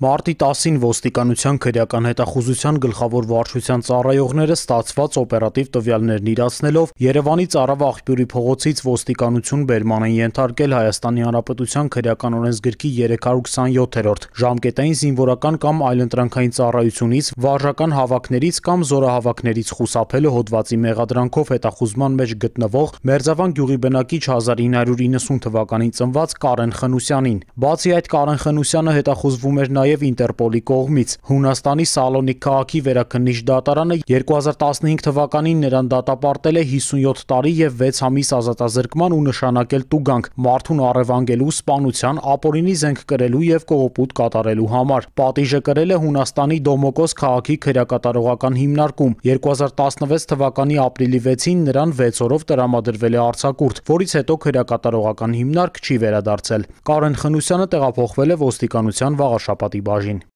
Մարտի 10-ին ոստիկանության քրեական հետախուզության գլխավոր վարչության ծառայողները ստացված օպերատիվ տվյալներն իրացնելով Երևանի Ծարավ աղբյուրի փողոցից ոստիկանություն բերման են ենթարկել Հայաստանի Հանրապետության քրեական օրենսգրքի 327-րդ ժամկետային զինվորական կամ այլընտրանքային ծառայությունից, վարժական հավաքներից կամ զորահավաքներից խուսափելու հոդվածի մեղադրանքով հետախուզման մեջ գտնվող Մերձավան գյուղի բնակիչ 1990 թվականին ծնված Կարեն Խնուսյանին։ Բացի այդ Կարեն Խնուսյանը հետախուզվում էր նաև նաև Ինտերպոլի կողմից։ Հունաստանի Սալոնիկ քաղաքի վերաքննիչ դատարանը 2015 թվականին նրան դատապարտել է 57 տարի եւ 6 ամիս ազատազրկման ու նշանակել տուգանք մարդուն առևանգելու, սպանության, ապօրինի զենք կրելու եւ կողոպուտ կատարելու համար։ Պատիժը կրել է Հունաստանի Դոմոկոս քաղաքի քերակատարողական հիմնարկում։ 2016 թվականի ապրիլի 6-ին նրան 6 օրով տրամադրվել է արձակուրդ, որից հետո քերակատարողական հիմնարկ չի վերադարձել։ Կարեն Խնուսյանը տեղափոխվել է ոստիկանության վաղաշապատի բաժին։